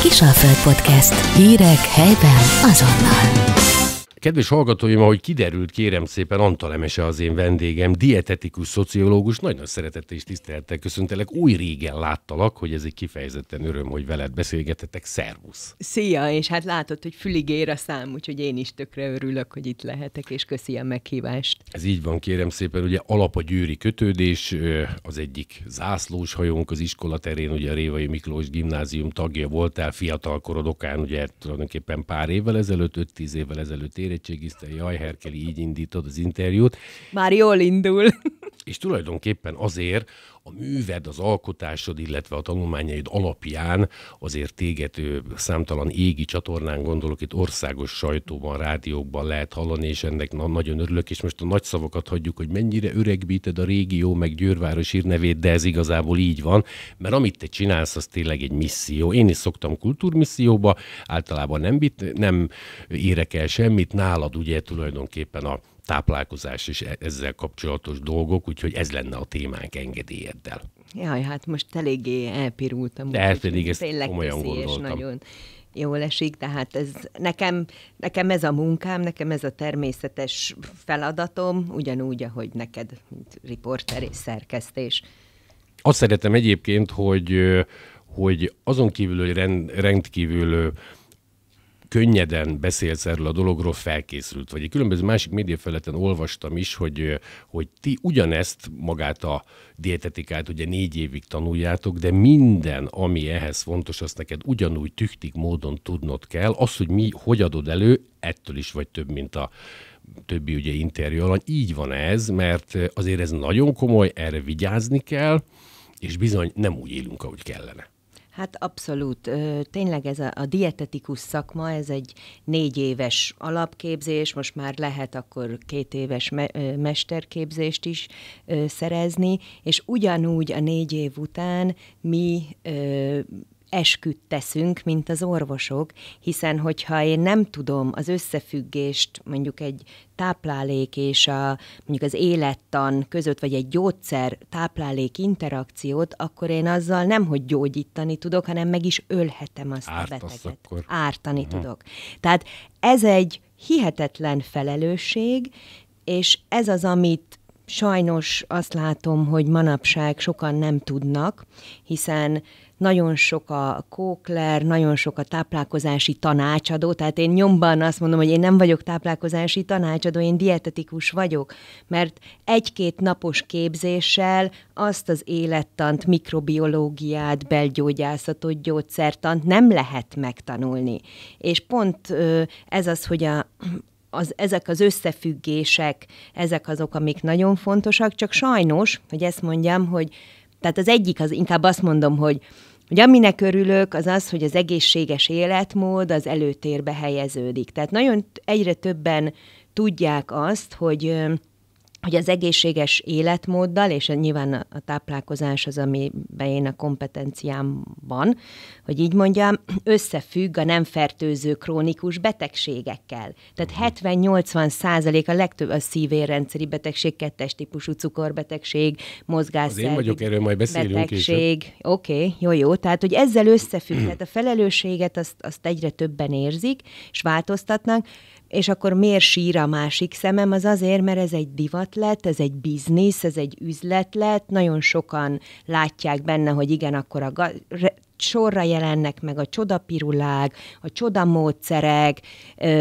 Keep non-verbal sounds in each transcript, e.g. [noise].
Kisalföld Podcast. Hírek helyben azonnal. Kedves hallgatóim, ahogy kiderült, kérem szépen, Antal Emese az én vendégem, dietetikus szociológus, nagyon szeretettel és tisztelettel köszöntelek. Új régen láttalak, hogy ez egy kifejezetten öröm, hogy veled beszélgetetek. Szervusz! Szia, és hát látod, hogy fülig ér a szám, úgyhogy én is tökre örülök, hogy itt lehetek, és köszi a meghívást. Ez így van, kérem szépen, ugye alap a győri kötődés, az egyik zászlós hajónk az iskola terén, ugye a Révai Miklós gimnázium tagja voltál fiatal korodokán, ugye tulajdonképpen pár évvel ezelőtt, 5-10 évvel ezelőtt ér érettségizte, jaj, Herkeli, így indítod az interjút. Már jól indul. És tulajdonképpen azért, a műved, az alkotásod, illetve a tanulmányaid alapján azért téged számtalan égi csatornán gondolok, itt országos sajtóban, rádiókban lehet hallani, és ennek na- nagyon örülök, és most a nagy szavakat hagyjuk, hogy mennyire öregbíted a régió, meg Győrváros írnevét, de ez igazából így van, mert amit te csinálsz, az tényleg egy misszió. Én is szoktam kultúrmisszióba, általában nem, bit, nem érek el semmit, nálad ugye tulajdonképpen a táplálkozás és e- ezzel kapcsolatos dolgok, úgyhogy ez lenne a témánk engedélyeddel. Jaj, hát most eléggé elpirultam. De hát pedig ezt komolyan gondoltam. És nagyon jól esik, tehát ez nekem, nekem ez a munkám, nekem ez a természetes feladatom, ugyanúgy, ahogy neked, mint riporter és szerkesztés. Azt szeretem egyébként, hogy hogy azon kívül, hogy rend, rendkívül könnyeden beszélsz erről a dologról, felkészült vagy. Egy különböző másik médiafeleten olvastam is, hogy, hogy ti ugyanezt, magát a dietetikát ugye négy évig tanuljátok, de minden, ami ehhez fontos, azt neked ugyanúgy tüktik módon tudnod kell. Az, hogy mi, hogy adod elő, ettől is vagy több, mint a többi ugye interjú alany. Így van ez, mert azért ez nagyon komoly, erre vigyázni kell, és bizony nem úgy élünk, ahogy kellene. Hát abszolút. Tényleg ez a, a dietetikus szakma, ez egy négy éves alapképzés, most már lehet akkor két éves me- mesterképzést is szerezni, és ugyanúgy a négy év után mi esküt teszünk, mint az orvosok, hiszen hogyha én nem tudom az összefüggést mondjuk egy táplálék és a, mondjuk az élettan között, vagy egy gyógyszer táplálék interakciót, akkor én azzal nem, hogy gyógyítani tudok, hanem meg is ölhetem azt Ártasz a beteget. Akkor. Ártani Aha. Mhm. tudok. Tehát ez egy hihetetlen felelősség, és ez az, amit sajnos azt látom, hogy manapság sokan nem tudnak, hiszen nagyon sok a kókler, nagyon sok a táplálkozási tanácsadó, tehát én nyomban azt mondom, hogy én nem vagyok táplálkozási tanácsadó, én dietetikus vagyok, mert egy-két napos képzéssel azt az élettant, mikrobiológiát, belgyógyászatot, gyógyszertant nem lehet megtanulni. És pont ez az, hogy a, az, ezek az összefüggések, ezek azok, amik nagyon fontosak, csak sajnos, hogy ezt mondjam, hogy tehát az egyik, az inkább azt mondom, hogy hogy aminek örülök, az az, hogy az egészséges életmód az előtérbe helyeződik. Tehát nagyon egyre többen tudják azt, hogy hogy az egészséges életmóddal, és nyilván a táplálkozás az, amiben én a kompetenciám van, hogy így mondjam, összefügg a nem fertőző krónikus betegségekkel. Tehát 70-80 mhm. százalék a legtöbb a szívérrendszeri betegség, kettes típusú cukorbetegség, mozgásszervi Az én vagyok, erről majd beszélünk betegség. Oké, okay, jó, jó. Tehát, hogy ezzel összefügg, [clears throat] tehát a felelősséget azt, azt egyre többen érzik, és változtatnak és akkor miért sír a másik szemem? Az azért, mert ez egy divat lett, ez egy biznisz, ez egy üzlet lett, nagyon sokan látják benne, hogy igen, akkor a sorra jelennek meg a csodapirulák, a csodamódszerek,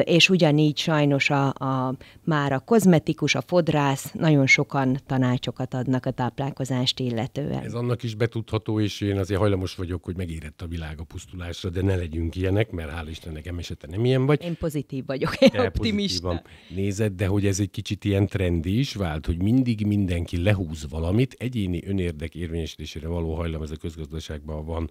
és ugyanígy sajnos a, a már a kozmetikus, a fodrász nagyon sokan tanácsokat adnak a táplálkozást illetően. Ez annak is betudható, és én azért hajlamos vagyok, hogy megérett a világ a pusztulásra, de ne legyünk ilyenek, mert hál' Istennek emesete nem ilyen vagy. Én pozitív vagyok, én de optimista. Nézed, de hogy ez egy kicsit ilyen trendi is vált, hogy mindig mindenki lehúz valamit, egyéni önérdek érvényesítésére való hajlam ez a közgazdaságban van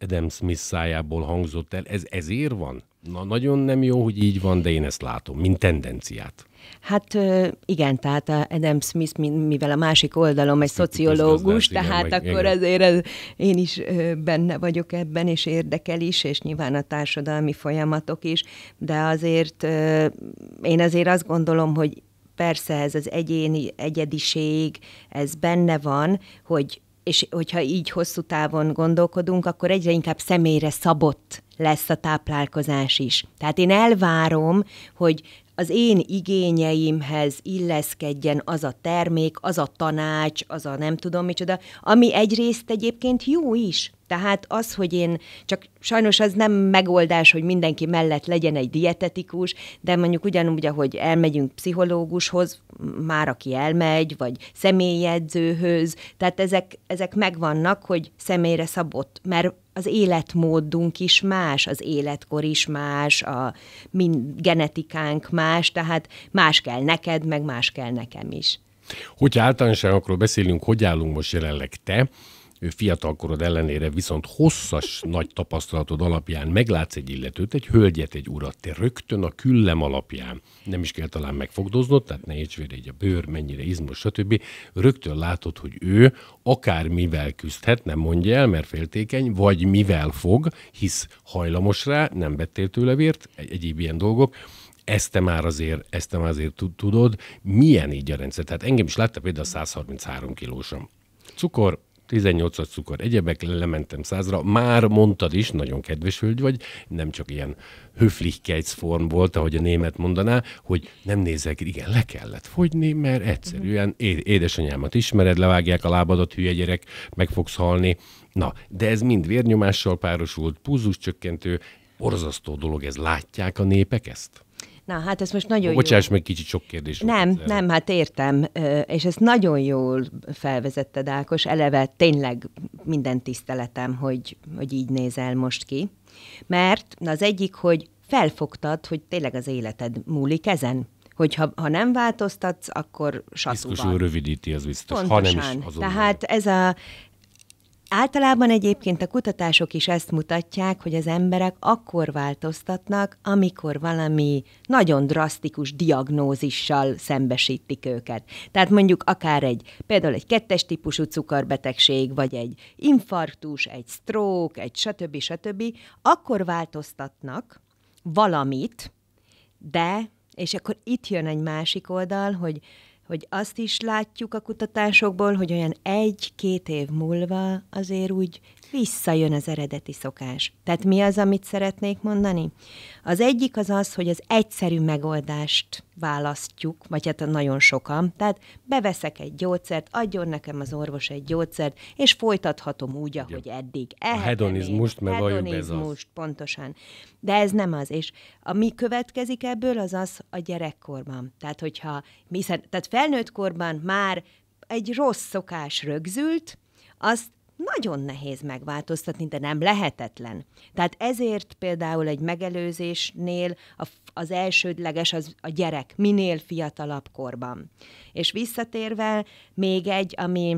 Adam Smith szájából hangzott el. Ez ezért van? Na, nagyon nem jó, hogy így van, de én ezt látom, mint tendenciát. Hát igen, tehát a Adam Smith, mivel a másik oldalom egy szociológus, tehát igen, akkor igen. azért ez, én is benne vagyok ebben, és érdekel is, és nyilván a társadalmi folyamatok is, de azért én azért azt gondolom, hogy persze ez az egyéni egyediség, ez benne van, hogy és hogyha így hosszú távon gondolkodunk, akkor egyre inkább személyre szabott lesz a táplálkozás is. Tehát én elvárom, hogy az én igényeimhez illeszkedjen az a termék, az a tanács, az a nem tudom micsoda, ami egyrészt egyébként jó is. Tehát az, hogy én, csak sajnos az nem megoldás, hogy mindenki mellett legyen egy dietetikus, de mondjuk ugyanúgy, ahogy elmegyünk pszichológushoz, már aki elmegy, vagy személyjegyzőhöz, tehát ezek, ezek megvannak, hogy személyre szabott, mert az életmódunk is más, az életkor is más, a mind genetikánk más, tehát más kell neked, meg más kell nekem is. Hogyha általánosságokról beszélünk, hogy állunk most jelenleg te, fiatalkorod ellenére viszont hosszas nagy tapasztalatod alapján meglátsz egy illetőt, egy hölgyet, egy urat, te rögtön a küllem alapján, nem is kell talán megfogdoznod, tehát ne egy a bőr, mennyire izmos, stb. Rögtön látod, hogy ő akár mivel küzdhet, nem mondja el, mert féltékeny, vagy mivel fog, hisz hajlamos rá, nem vettél tőle vért, egy- egyéb ilyen dolgok, ezt te már azért, ezt te már azért tudod, milyen így a rendszer. Tehát engem is látta például 133 kilósom. Cukor, 18 cukor, egyebek, lementem százra. Már mondtad is, nagyon kedves hölgy vagy, nem csak ilyen höflichkeits form volt, ahogy a német mondaná, hogy nem nézek, igen, le kellett fogyni, mert egyszerűen mhm. édesanyámat ismered, levágják a lábadat, hülye gyerek, meg fogsz halni. Na, de ez mind vérnyomással párosult, púzus csökkentő, orzasztó dolog ez. Látják a népek ezt? Na, hát ez most nagyon Bocsáss jó. meg, kicsit sok kérdés. Nem, volt nem, hát értem, és ezt nagyon jól felvezetted, Ákos, eleve tényleg minden tiszteletem, hogy, hogy így nézel most ki. Mert na az egyik, hogy felfogtad, hogy tényleg az életed múlik ezen, hogy ha, ha nem változtatsz, akkor satú Piszkosul rövidíti, az biztos. Pontosan. Ha nem is Tehát ez a, Általában egyébként a kutatások is ezt mutatják, hogy az emberek akkor változtatnak, amikor valami nagyon drasztikus diagnózissal szembesítik őket. Tehát mondjuk akár egy, például egy kettes típusú cukorbetegség, vagy egy infarktus, egy stroke, egy stb. stb. Akkor változtatnak valamit, de, és akkor itt jön egy másik oldal, hogy hogy azt is látjuk a kutatásokból, hogy olyan egy-két év múlva azért úgy visszajön az eredeti szokás. Tehát mi az, amit szeretnék mondani? Az egyik az az, hogy az egyszerű megoldást választjuk, vagy hát nagyon sokan. Tehát beveszek egy gyógyszert, adjon nekem az orvos egy gyógyszert, és folytathatom úgy, ahogy eddig. Ehetem a hedonizmust, meg hedonizmust, pontosan. De ez nem az. És ami következik ebből, az az a gyerekkorban. Tehát, hogyha, hiszen, tehát felnőtt korban már egy rossz szokás rögzült, azt nagyon nehéz megváltoztatni, de nem lehetetlen. Tehát ezért például egy megelőzésnél az elsődleges az a gyerek, minél fiatalabb korban. És visszatérve még egy, ami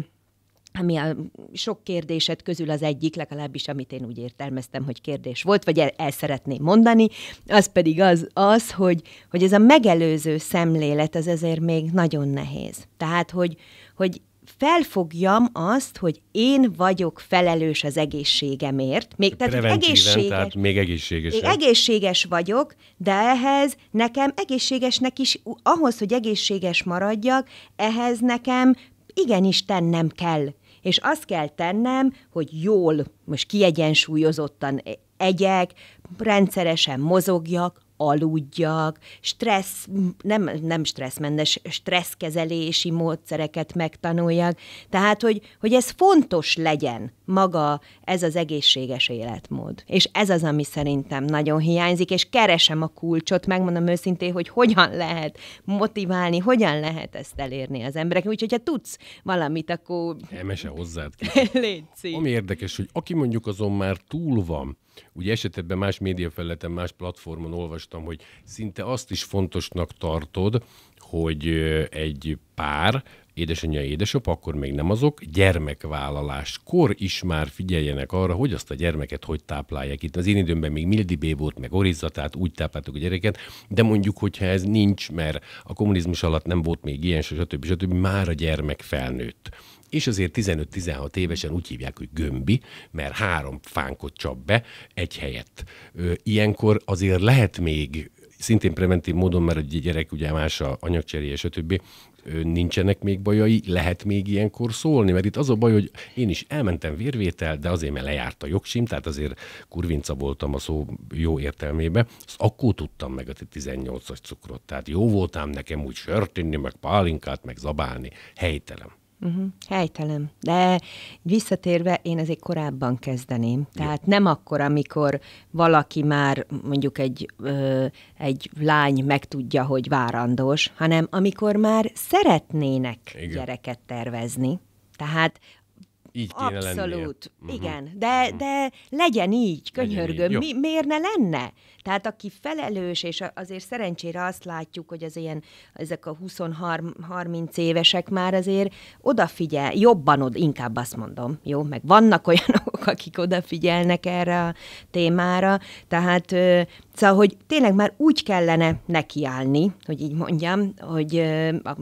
ami a sok kérdésed közül az egyik, legalábbis amit én úgy értelmeztem, hogy kérdés volt, vagy el, el szeretném mondani, az pedig az, az hogy, hogy ez a megelőző szemlélet az ezért még nagyon nehéz. Tehát, hogy, hogy felfogjam azt, hogy én vagyok felelős az egészségemért. Még, tehát, egészséges, tehát még egészséges. Még egészséges vagyok, de ehhez nekem egészségesnek is, ahhoz, hogy egészséges maradjak, ehhez nekem igenis tennem kell. És azt kell tennem, hogy jól, most kiegyensúlyozottan e- egyek, rendszeresen mozogjak, aludjak, stressz, nem, nem stresszmentes, stresszkezelési módszereket megtanuljak. Tehát, hogy, hogy ez fontos legyen maga ez az egészséges életmód. És ez az, ami szerintem nagyon hiányzik, és keresem a kulcsot, megmondom őszintén, hogy hogyan lehet motiválni, hogyan lehet ezt elérni az emberek. Úgyhogy, ha tudsz valamit, akkor... Emese hozzád. [laughs] Légy Ami érdekes, hogy aki mondjuk azon már túl van, Ugye esetben más médiafelületen, más platformon olvastam, hogy szinte azt is fontosnak tartod, hogy egy pár, édesanyja, édesap, akkor még nem azok, gyermekvállaláskor is már figyeljenek arra, hogy azt a gyermeket hogy táplálják. Itt az én időmben még Mildi volt meg tehát úgy tápláltuk a gyereket, de mondjuk, hogyha ez nincs, mert a kommunizmus alatt nem volt még ilyen, stb. stb. stb. már a gyermek felnőtt és azért 15-16 évesen úgy hívják, hogy gömbi, mert három fánkot csap be egy helyett. Ilyenkor azért lehet még szintén preventív módon, mert egy gyerek ugye más a anyagcseréje, stb. nincsenek még bajai, lehet még ilyenkor szólni, mert itt az a baj, hogy én is elmentem vérvétel, de azért, mert lejárt a jogsim, tehát azért kurvinca voltam a szó jó értelmébe, azt akkor tudtam meg a 18-as cukrot, tehát jó voltam nekem úgy sört inni, meg pálinkát, meg zabálni, helytelen. Uh-huh. Helytelen. De visszatérve, én azért korábban kezdeném. Tehát Jó. nem akkor, amikor valaki már mondjuk egy, ö, egy lány megtudja, hogy várandós, hanem amikor már szeretnének Igen. gyereket tervezni. Tehát így kéne Abszolút, lennie. Mhm. Uh-huh. igen. De, uh-huh. de legyen így, könyörgöm, legyen így. Mi, miért ne lenne? Tehát aki felelős, és azért szerencsére azt látjuk, hogy az ilyen, ezek a 20-30 évesek már azért odafigyel, jobban od, inkább azt mondom, jó, meg vannak olyanok, [laughs] akik odafigyelnek erre a témára, tehát szóval, hogy tényleg már úgy kellene nekiállni, hogy így mondjam, hogy a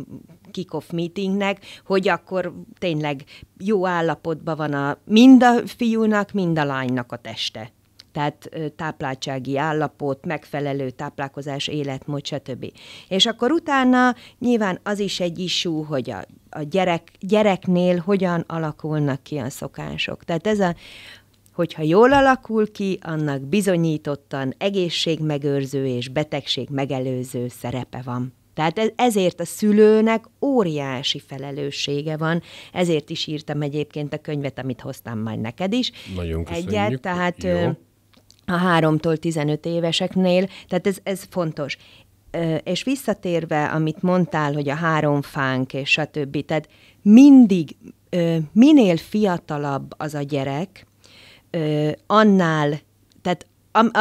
kick-off meetingnek, hogy akkor tényleg jó állapotban van a, mind a fiúnak, mind a lánynak a teste tehát tápláltsági állapot, megfelelő táplálkozás, életmód, stb. És akkor utána nyilván az is egy isú, hogy a, a gyerek, gyereknél hogyan alakulnak ki a szokások. Tehát ez a, hogyha jól alakul ki, annak bizonyítottan egészségmegőrző és betegség megelőző szerepe van. Tehát ezért a szülőnek óriási felelőssége van, ezért is írtam egyébként a könyvet, amit hoztam majd neked is. Nagyon köszönjük. Egyet, tehát Jó. a háromtól 15 éveseknél, tehát ez, ez fontos. És visszatérve, amit mondtál, hogy a három fánk és stb. Tehát mindig, minél fiatalabb az a gyerek, annál, tehát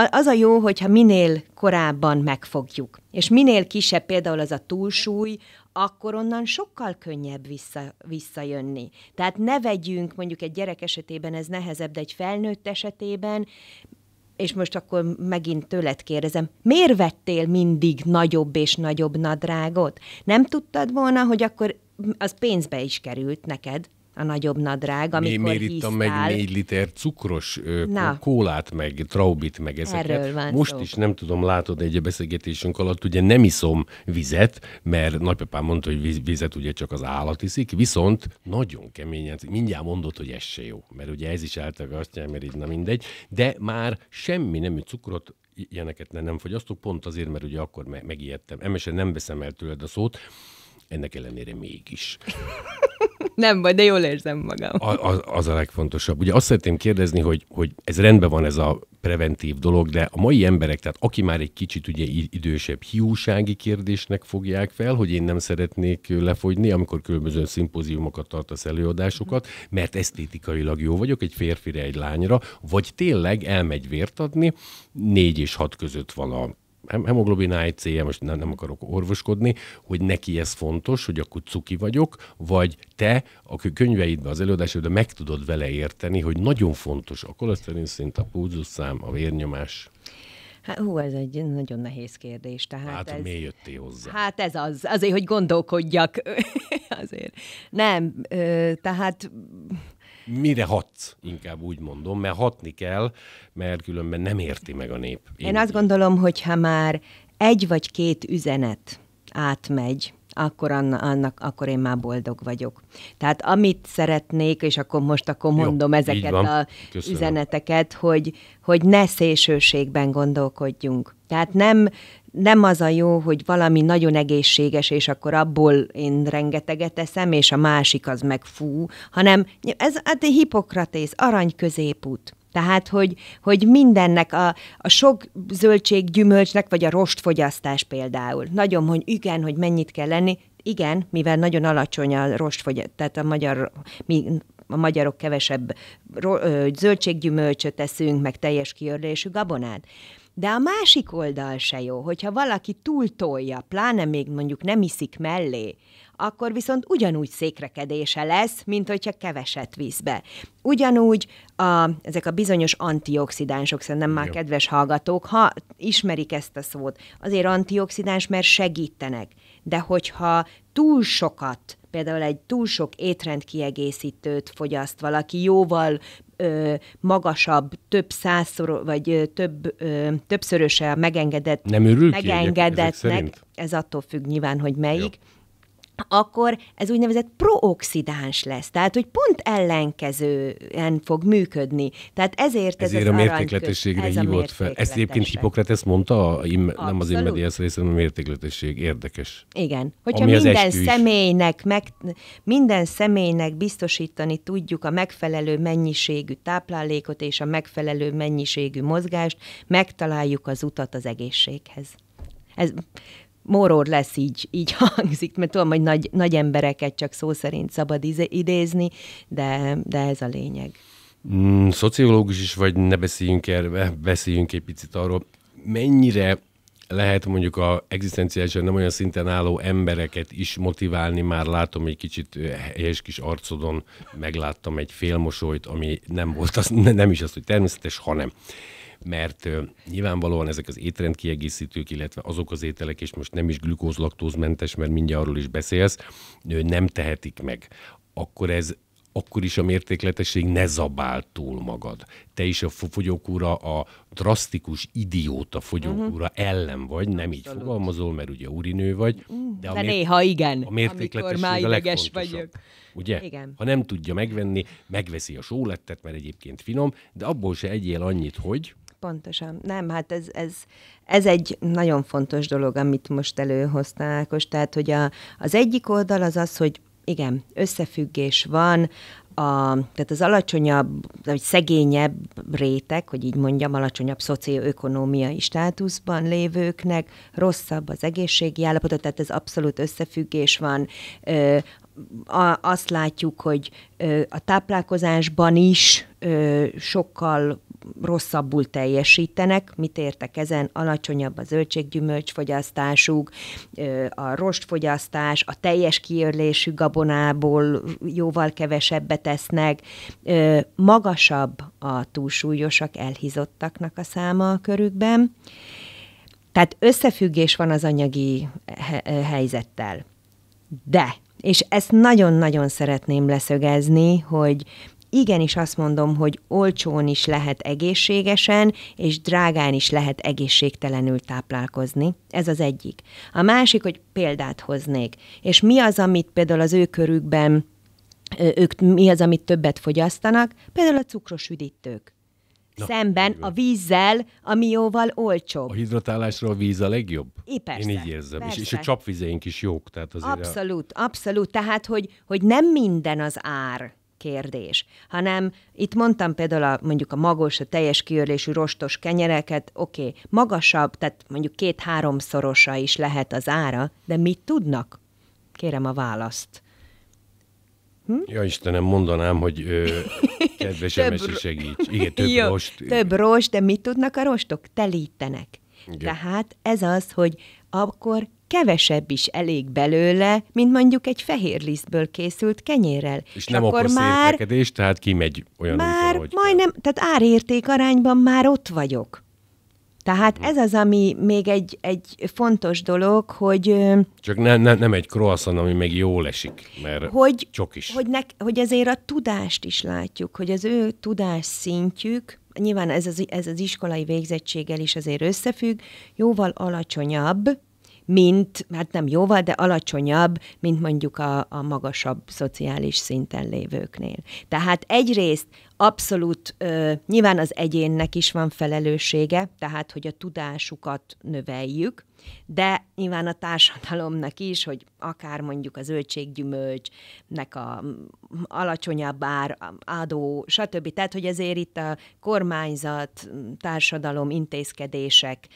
az a jó, hogyha minél korábban megfogjuk, és minél kisebb például az a túlsúly, akkor onnan sokkal könnyebb vissza, visszajönni. Tehát ne vegyünk, mondjuk egy gyerek esetében ez nehezebb, de egy felnőtt esetében, és most akkor megint tőled kérdezem, miért vettél mindig nagyobb és nagyobb nadrágot? Nem tudtad volna, hogy akkor az pénzbe is került neked? a nagyobb nadrág, amikor Miért hisztál... meg négy liter cukros ö, Na. kólát, meg traubit, meg ezeket. Erről van Most szó. is nem tudom, látod egy beszélgetésünk alatt, ugye nem iszom vizet, mert nagypapám mondta, hogy vizet ugye csak az állat iszik, viszont nagyon keményen, mindjárt mondott, hogy ez se jó, mert ugye ez is általában azt jelenti, mert így na mindegy, de már semmi nemű cukrot ilyeneket nem fogyasztok, pont azért, mert ugye akkor me- megijedtem. Emesen nem veszem el tőled a szót, ennek ellenére mégis. [laughs] Nem baj, de jól érzem magam. A, az, az a legfontosabb. Ugye azt szeretném kérdezni, hogy, hogy ez rendben van ez a preventív dolog, de a mai emberek, tehát aki már egy kicsit ugye idősebb hiúsági kérdésnek fogják fel, hogy én nem szeretnék lefogyni, amikor különböző szimpóziumokat tartasz előadásokat, mert esztétikailag jó vagyok egy férfire, egy lányra, vagy tényleg elmegy vért adni, négy és hat között van a hemoglobin AIC, most nem, nem akarok orvoskodni, hogy neki ez fontos, hogy akkor cuki vagyok, vagy te a könyveidbe, az előadásodba meg tudod vele érteni, hogy nagyon fontos a koleszterin szint, a pulzusszám, a vérnyomás. Hát hú, ez egy nagyon nehéz kérdés. Tehát hát ez, miért jöttél hozzá? Hát ez az, azért, hogy gondolkodjak. [laughs] azért. Nem, ö, tehát mire hatsz, inkább úgy mondom, mert hatni kell, mert különben nem érti meg a nép. Én, Én azt gondolom, hogy ha már egy vagy két üzenet átmegy, akkor, anna, annak, akkor én már boldog vagyok. Tehát amit szeretnék, és akkor most akkor mondom Jó, ezeket a Köszönöm. üzeneteket, hogy, hogy ne szélsőségben gondolkodjunk. Tehát nem nem az a jó, hogy valami nagyon egészséges, és akkor abból én rengeteget eszem, és a másik az meg fú, hanem ez hát hipokratész, arany középút. Tehát, hogy, hogy mindennek, a, a sok zöldség, gyümölcsnek, vagy a rostfogyasztás például. Nagyon, hogy igen, hogy mennyit kell lenni. Igen, mivel nagyon alacsony a rostfogyasztás, tehát a magyar, mi a magyarok kevesebb ro, ö, zöldséggyümölcsöt eszünk, meg teljes kiörlésű gabonát de a másik oldal se jó, hogyha valaki túltolja, pláne még mondjuk nem iszik mellé, akkor viszont ugyanúgy székrekedése lesz, mint hogyha keveset visz be. Ugyanúgy a, ezek a bizonyos antioxidánsok, szerintem már jó. kedves hallgatók, ha ismerik ezt a szót, azért antioxidáns, mert segítenek. De hogyha túl sokat például egy túl sok étrendkiegészítőt fogyaszt valaki, jóval ö, magasabb, több százszor, vagy ö, több, ö, többszöröse a megengedett, Nem megengedettnek, ki ez attól függ nyilván, hogy melyik, Jó akkor ez úgynevezett prooxidáns lesz, tehát hogy pont ellenkezően fog működni. Tehát ezért, ezért ez a mértékletességre ez hívott fel. Ezt egyébként Hippokrates mondta, a im, nem az immediás része, hanem a mértékletesség. Érdekes. Igen. Hogyha minden személynek, meg, minden személynek biztosítani tudjuk a megfelelő mennyiségű táplálékot és a megfelelő mennyiségű mozgást, megtaláljuk az utat az egészséghez. Ez moror lesz így, így [laughs] hangzik, mert tudom, hogy nagy, nagy embereket csak szó szerint szabad izé- idézni, de, de ez a lényeg. Mm, szociológus is vagy, ne beszéljünk erre, eh, beszéljünk egy picit arról, mennyire lehet mondjuk a egzisztenciálisan nem olyan szinten álló embereket is motiválni, már látom egy kicsit eh, helyes kis arcodon, megláttam egy félmosolyt, ami nem volt, az, [laughs] nem is az, hogy természetes, hanem mert nyilvánvalóan ezek az étrendkiegészítők, illetve azok az ételek, és most nem is glükózlaktózmentes, mert mindjárt arról is beszélsz, nem tehetik meg. Akkor ez akkor is a mértékletesség ne zabál túl magad. Te is a fogyókúra, a drasztikus idióta fogyókúra uh-huh. ellen vagy, nem így fogalmazol, mert ugye úrinő vagy. De, de mér... néha igen, a mértékletesség amikor már ideges vagyok. Ugye? Igen. Ha nem tudja megvenni, megveszi a sólettet, mert egyébként finom, de abból se egyél annyit, hogy Pontosan. Nem, hát ez, ez, ez egy nagyon fontos dolog, amit most előhoztál, Ákos. Tehát, hogy a, az egyik oldal az az, hogy igen, összefüggés van, a, tehát az alacsonyabb, vagy szegényebb réteg, hogy így mondjam, alacsonyabb szocioökonómiai státuszban lévőknek rosszabb az egészségi állapota, tehát ez abszolút összefüggés van. Ö, a, azt látjuk, hogy ö, a táplálkozásban is ö, sokkal rosszabbul teljesítenek. Mit értek ezen? Alacsonyabb a fogyasztásuk, a rostfogyasztás, a teljes kiörlésű gabonából jóval kevesebbet tesznek, magasabb a túlsúlyosak elhízottaknak a száma a körükben. Tehát összefüggés van az anyagi helyzettel. De, és ezt nagyon-nagyon szeretném leszögezni, hogy igenis azt mondom, hogy olcsón is lehet egészségesen, és drágán is lehet egészségtelenül táplálkozni. Ez az egyik. A másik, hogy példát hoznék. És mi az, amit például az ő körükben, ők mi az, amit többet fogyasztanak? Például a cukros üdítők. Na, szemben igen. a vízzel, ami jóval olcsóbb. A hidratálásra a víz a legjobb? É, persze, Én így érzem. Persze. És, és a csapvizeink is jók. Tehát azért abszolút, a... abszolút. Tehát, hogy, hogy nem minden az ár kérdés, hanem itt mondtam például a, mondjuk a magos, a teljes kiörlésű rostos kenyereket, oké, okay, magasabb, tehát mondjuk két-háromszorosa is lehet az ára, de mit tudnak? Kérem a választ. Hm? Ja Istenem, mondanám, hogy ö, [laughs] kedves emesi segíts. Igen, több Jó, rost. Több rost, de mit tudnak a rostok? Telítenek. Igen. Tehát ez az, hogy akkor kevesebb is elég belőle, mint mondjuk egy fehér lisztből készült kenyérrel. És, és nem akkor már tehát kimegy olyan Már úton, majdnem, kell. tehát árérték arányban már ott vagyok. Tehát hm. ez az, ami még egy, egy fontos dolog, hogy... Csak ne, ne, nem egy croissant, ami meg jól esik, mert hogy, csak is. Hogy, nek, hogy ezért a tudást is látjuk, hogy az ő tudás szintjük, nyilván ez az, ez az iskolai végzettséggel is azért összefügg, jóval alacsonyabb, mint, hát nem jóval, de alacsonyabb, mint mondjuk a, a magasabb szociális szinten lévőknél. Tehát egyrészt abszolút ö, nyilván az egyénnek is van felelőssége, tehát hogy a tudásukat növeljük, de nyilván a társadalomnak is, hogy akár mondjuk az zöldséggyümölcsnek a alacsonyabb ár, adó, stb. Tehát, hogy azért itt a kormányzat, társadalom intézkedések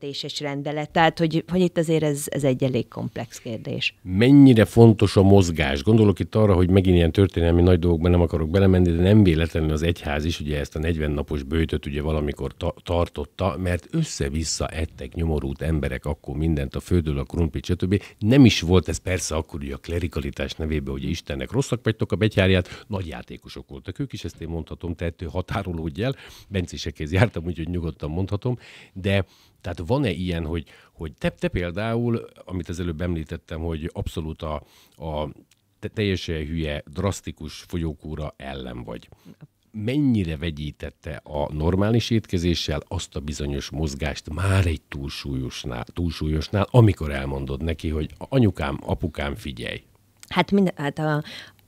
és rendelet. Tehát, hogy, hogy itt azért ez, ez egy elég komplex kérdés. Mennyire fontos a mozgás? Gondolok itt arra, hogy megint ilyen történelmi nagy dolgokban nem akarok belemenni, de nem véletlenül az egyház is ugye ezt a 40 napos bőtöt ugye valamikor ta- tartotta, mert össze-vissza ettek nyomorult emberek akkor mindent, a földől a krumpli, stb. Nem is volt ez persze akkor ugye a klerikalitás nevében, hogy Istennek rosszak vagytok a betyárját, nagy játékosok voltak ők is, ezt én mondhatom, tehát határolódj el. Bencisekhez jártam, úgyhogy nyugodtan mondhatom de tehát van-e ilyen, hogy, hogy te, te például, amit az előbb említettem, hogy abszolút a, a te teljesen hülye, drasztikus fogyókúra ellen vagy. Mennyire vegyítette a normális étkezéssel azt a bizonyos mozgást már egy túlsúlyosnál, túlsúlyosnál amikor elmondod neki, hogy anyukám, apukám, figyelj? Hát, minden, hát a,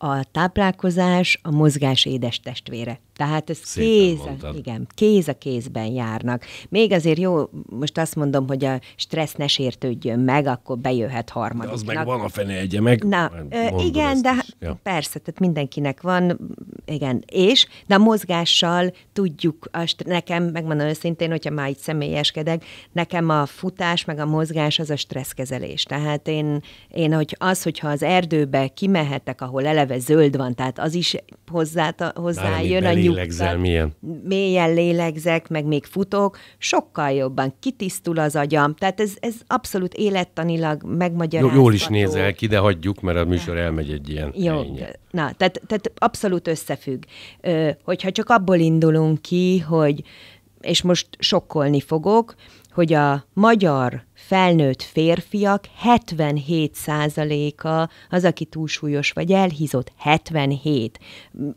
a táplálkozás a mozgás édes testvére. Tehát ez kéz, igen, kéz a kézben járnak. Még azért jó, most azt mondom, hogy a stressz ne sértődjön meg, akkor bejöhet harmadik. az meg van a fene egye meg. Na, igen, de hát ja. persze, tehát mindenkinek van, igen, és, de a mozgással tudjuk, a stressz, nekem, megmondom őszintén, hogyha már itt személyeskedek, nekem a futás, meg a mozgás az a stresszkezelés. Tehát én, én hogy az, hogyha az erdőbe kimehetek, ahol eleve zöld van, tehát az is hozzá, hozzájön a lélegzel, nyugtat, milyen? Mélyen lélegzek, meg még futok, sokkal jobban kitisztul az agyam. Tehát ez, ez abszolút élettanilag megmagyarázható. Jól is nézel ki, de hagyjuk, mert a műsor elmegy egy ilyen Jó, na, tehát, tehát abszolút összefügg. Ö, hogyha csak abból indulunk ki, hogy és most sokkolni fogok, hogy a magyar felnőtt férfiak 77%-a az, aki túlsúlyos vagy elhízott, 77.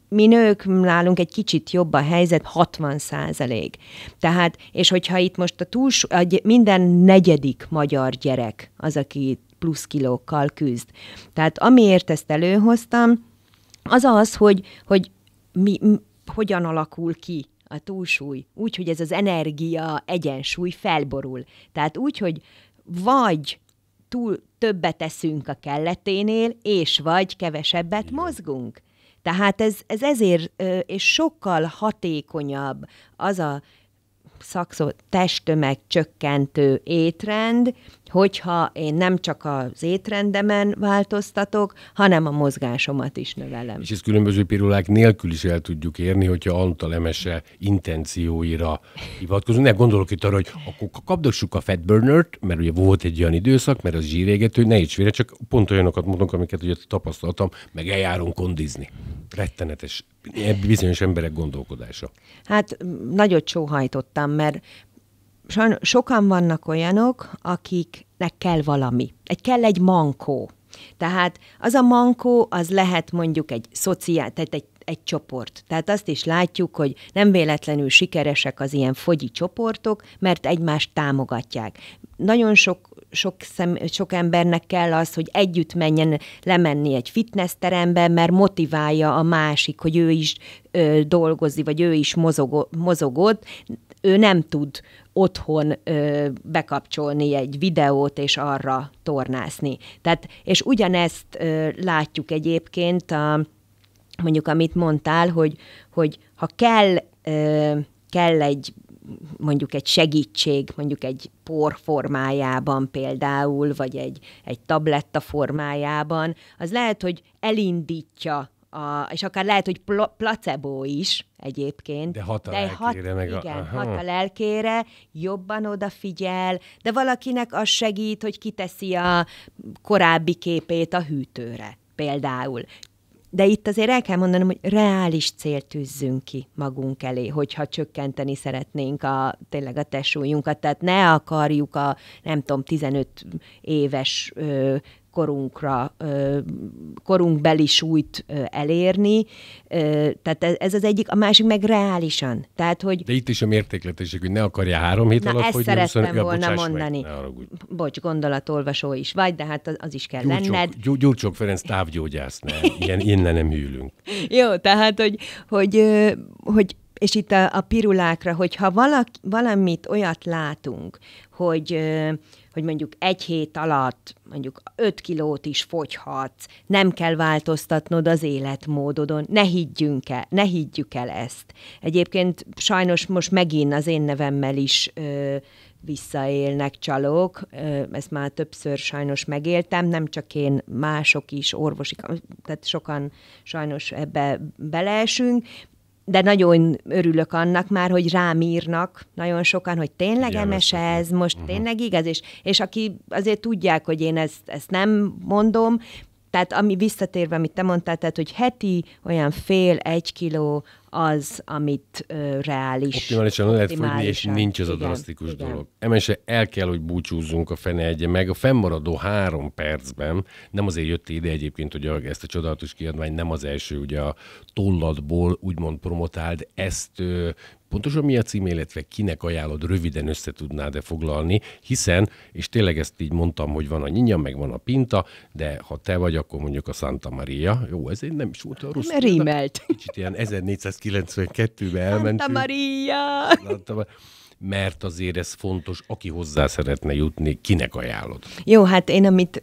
Mi nők nálunk egy kicsit jobb a helyzet, 60%. Tehát, és hogyha itt most a a minden negyedik magyar gyerek az, aki plusz kilókkal küzd. Tehát amiért ezt előhoztam, az az, hogy, hogy mi, hogyan alakul ki a túlsúly, úgy, hogy ez az energia egyensúly felborul. Tehát úgy, hogy vagy túl többet teszünk a kelleténél, és vagy kevesebbet Igen. mozgunk. Tehát ez, ez ezért, és sokkal hatékonyabb az a szakszó testtömeg csökkentő étrend, hogyha én nem csak az étrendemen változtatok, hanem a mozgásomat is növelem. És ezt különböző pirulák nélkül is el tudjuk érni, hogyha Antal Emese intencióira hivatkozunk. Ne gondolok itt arra, hogy akkor kapdassuk a fatburnert, mert ugye volt egy olyan időszak, mert az zsírégető, ne így csak pont olyanokat mondunk, amiket ugye tapasztaltam, meg eljárunk kondizni. Rettenetes bizonyos emberek gondolkodása. Hát nagyot sóhajtottam, mert sajnos sokan vannak olyanok, akiknek kell valami. Egy kell egy mankó. Tehát az a mankó, az lehet mondjuk egy szociál, tehát egy egy csoport. Tehát azt is látjuk, hogy nem véletlenül sikeresek az ilyen fogyi csoportok, mert egymást támogatják. Nagyon sok sok, szem, sok embernek kell az, hogy együtt menjen lemenni egy fitness terembe, mert motiválja a másik, hogy ő is ö, dolgozi, vagy ő is mozog, mozogott, ő nem tud otthon ö, bekapcsolni egy videót és arra tornászni. Tehát, és ugyanezt ö, látjuk egyébként, a, mondjuk amit mondtál, hogy, hogy ha kell, ö, kell egy mondjuk egy segítség, mondjuk egy por formájában például, vagy egy, egy tabletta formájában, az lehet, hogy elindítja a, és akár lehet, hogy pl- placebo is egyébként. De hat a de lelkére. Hat, meg igen, aha. hat a lelkére, jobban odafigyel, de valakinek az segít, hogy kiteszi a korábbi képét a hűtőre például. De itt azért el kell mondanom, hogy reális célt tűzzünk ki magunk elé, hogyha csökkenteni szeretnénk a, tényleg a tesúlyunkat. Tehát ne akarjuk a, nem tudom, 15 éves ö, korunkra, korunkbeli súlyt elérni. Tehát e-, ez az egyik, a másik meg reálisan. Tehát, hogy... De itt is a mértékletesség, hogy ne akarja három hét Na, alatt, ezt hogy szerettem szóval- volna ja, mondani. Meg, Bocs, gondolatolvasó is vagy, de hát az, az is kell gyurcsok, lenned. Gyurcsok Ferenc távgyógyász, ne, ilyen, [laughs] innen nem hűlünk. Jó, tehát, hogy, hogy, hogy és itt a, a pirulákra, hogyha valaki, valamit olyat látunk, hogy hogy mondjuk egy hét alatt mondjuk 5 kilót is fogyhatsz, nem kell változtatnod az életmódodon, ne higgyünk el, ne higgyük el ezt. Egyébként sajnos most megint az én nevemmel is ö, visszaélnek csalók, ö, ezt már többször sajnos megéltem, nem csak én, mások is, orvosi, tehát sokan sajnos ebbe beleesünk, de nagyon örülök annak már, hogy rám írnak nagyon sokan, hogy tényleg Igen, emes ez, most uh-huh. tényleg igaz, és, és aki azért tudják, hogy én ezt, ezt nem mondom, tehát ami visszatérve, amit te mondtál, tehát hogy heti olyan fél, egy kiló az, amit uh, reális. Optimálisan, lehet fogyni, és nincs ez a drasztikus igen. dolog. Emese el kell, hogy búcsúzzunk a fene egye meg. A fennmaradó három percben, nem azért jött ide egyébként, hogy a, ezt a csodálatos kiadvány nem az első, ugye a tolladból úgymond promotáld, ezt Pontosan mi a cím, illetve kinek ajánlod, röviden össze tudnád-e foglalni, hiszen, és tényleg ezt így mondtam, hogy van a nyinya, meg van a pinta, de ha te vagy, akkor mondjuk a Santa Maria. Jó, ez nem is volt a rossz. Rímelt. Kicsit ilyen 1400 [laughs] 1992-ben elmentünk. Santa Maria! mert azért ez fontos, aki hozzá szeretne jutni, kinek ajánlod? Jó, hát én amit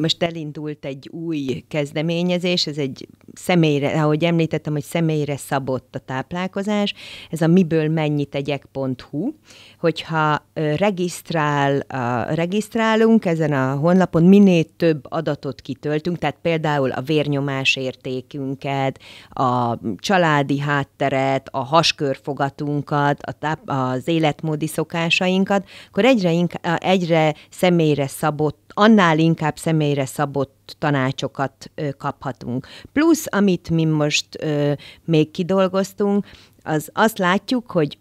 most elindult egy új kezdeményezés, ez egy személyre, ahogy említettem, hogy személyre szabott a táplálkozás, ez a miből mennyit tegyek.hu, hogyha regisztrál, a, regisztrálunk ezen a honlapon, minél több adatot kitöltünk, tehát például a vérnyomás értékünket, a családi hátteret, a haskörfogatunkat, a táp, az élet életmódi szokásainkat, akkor egyre, inkább, egyre személyre szabott annál inkább személyre szabott tanácsokat ö, kaphatunk. Plusz, amit mi most ö, még kidolgoztunk, az azt látjuk, hogy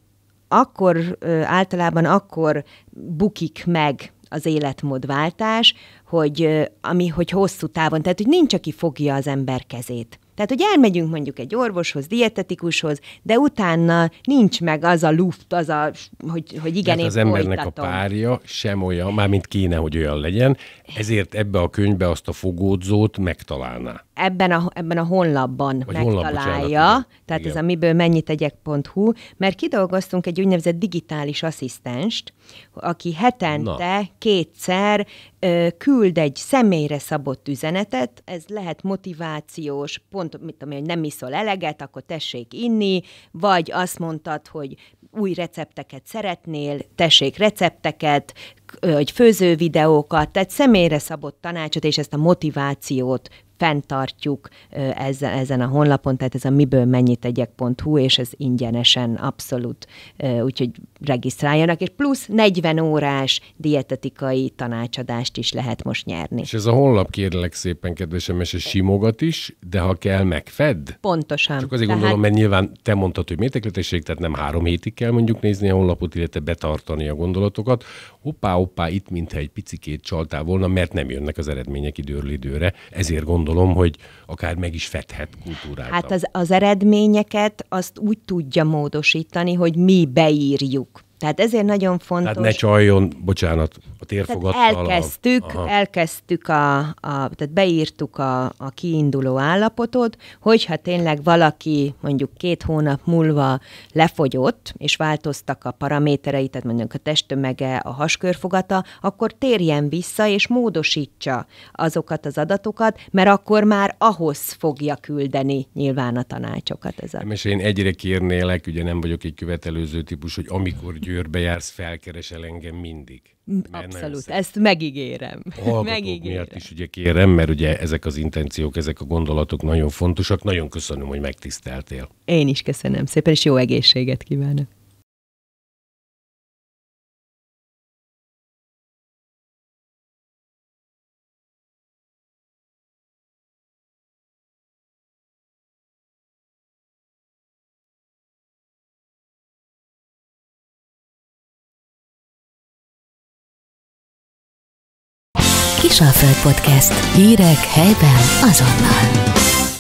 akkor, ö, általában akkor bukik meg az életmódváltás, hogy, ami, hogy hosszú távon, tehát hogy nincs, aki fogja az ember kezét. Tehát, hogy elmegyünk mondjuk egy orvoshoz, dietetikushoz, de utána nincs meg az a luft, az a, hogy, hogy igen, hát az embernek folytatom. a párja sem olyan, mármint kéne, hogy olyan legyen, ezért ebbe a könyvbe azt a fogódzót megtalálná ebben a, ebben a honlapban Vagy megtalálja, honlap, tehát Igen. ez a miből mennyit egyek.hu, mert kidolgoztunk egy úgynevezett digitális asszisztenst, aki hetente Na. kétszer ö, küld egy személyre szabott üzenetet, ez lehet motivációs, pont, mit tudom hogy nem iszol eleget, akkor tessék inni, vagy azt mondtad, hogy új recepteket szeretnél, tessék recepteket, hogy főző videókat, tehát személyre szabott tanácsot és ezt a motivációt fenntartjuk ezen, ezen a honlapon, tehát ez a miből mennyit egyek.hu, és ez ingyenesen abszolút, úgyhogy regisztráljanak, és plusz 40 órás dietetikai tanácsadást is lehet most nyerni. És ez a honlap kérlek szépen, és ez simogat is, de ha kell, megfed? Pontosan. Csak azért tehát... gondolom, mert nyilván te mondtad, hogy mértékletesség, tehát nem három hétig kell mondjuk nézni a honlapot, illetve betartani a gondolatokat. Hoppá, hoppá, itt mintha egy picikét csaltál volna, mert nem jönnek az eredmények időről időre, ezért gondolom gondolom, hogy akár meg is fethet kultúrát. Hát az, az eredményeket azt úgy tudja módosítani, hogy mi beírjuk tehát ezért nagyon fontos. Tehát ne csaljon, bocsánat, a térfogat. elkezdtük, a... elkezdtük a, a, tehát beírtuk a, a kiinduló állapotot, hogyha tényleg valaki mondjuk két hónap múlva lefogyott, és változtak a paraméterei, tehát mondjuk a testtömege, a haskörfogata, akkor térjen vissza, és módosítsa azokat az adatokat, mert akkor már ahhoz fogja küldeni nyilván a tanácsokat. Ez a... Nem, és én egyre kérnélek, ugye nem vagyok egy követelőző típus, hogy amikor gyűjt győrbe jársz, felkeresel engem mindig. Abszolút, ezt megígérem. A megígérem. miatt is ugye kérem, mert ugye ezek az intenciók, ezek a gondolatok nagyon fontosak. Nagyon köszönöm, hogy megtiszteltél. Én is köszönöm szépen, és jó egészséget kívánok. Alföld Podcast. Hírek helyben azonnal.